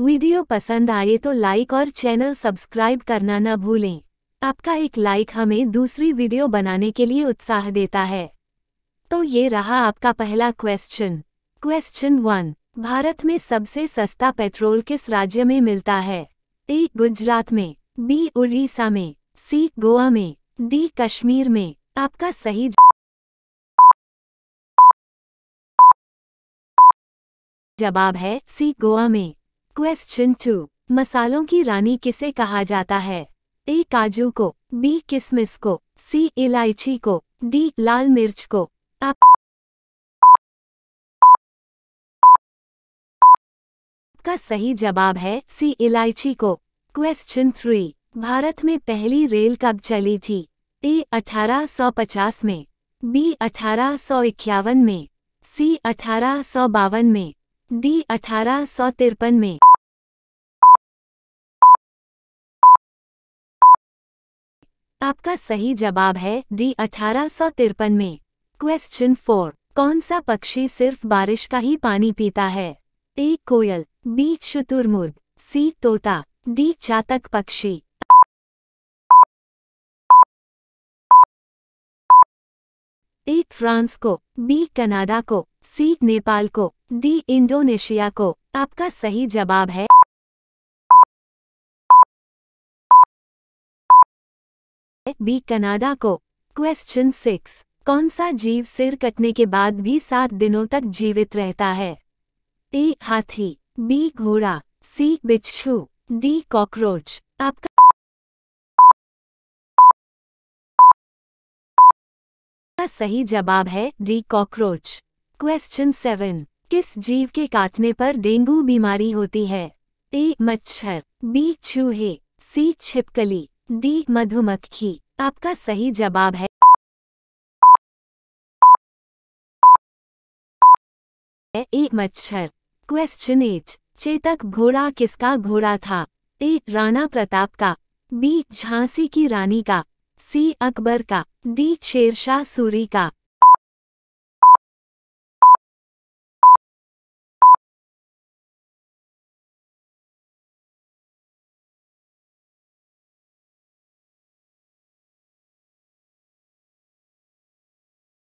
video पसंद आए तो लाइक और चैनल सब्सक्राइब करना न भूलें आपका एक लाइक हमें दूसरी वीडियो बनाने के लिए उत्साह देता है तो ये रहा आपका पहला क्वेश्चन क्वेश्चन वन भारत में सबसे सस्ता पेट्रोल किस राज्य में मिलता है ए गुजरात में बी उड़ीसा में सी गोवा में डी कश्मीर में आपका सही जवाब है सी गोवा में क्वेश्चन टू मसालों की रानी किसे कहा जाता है ए काजू को बी किसमिस को सी इलायची को डी लाल मिर्च को आपका सही जवाब है सी इलायची को क्वेश्चन थ्री भारत में पहली रेल कब चली थी ए 1850 में बी अठारह में सी अठारह में दी अठारह सौ तिरपन में आपका सही जवाब है डी अठारह सौ तिरपन में क्वेश्चन फोर कौन सा पक्षी सिर्फ बारिश का ही पानी पीता है ए कोयल बी शुतुरमुर्ग सी तोता डी चातक पक्षी ए फ्रांस को बी कनाडा को सी नेपाल को डी इंडोनेशिया को आपका सही जवाब है बी कनाडा को क्वेश्चन सिक्स कौन सा जीव सिर कटने के बाद भी सात दिनों तक जीवित रहता है ए हाथी बी घोड़ा सी बिच्छू डी कॉकरोच आपका इसका सही जवाब है डी कॉकरोच क्वेश्चन सेवन किस जीव के काटने पर डेंगू बीमारी होती है ए मच्छर बी चूहे सी छिपकली डी मधुमक्खी आपका सही जवाब है ए मच्छर क्वेश्चन एट चेतक घोड़ा किसका घोड़ा था ए राणा प्रताप का बी झांसी की रानी का सी अकबर का दी शेरशाह सूरी का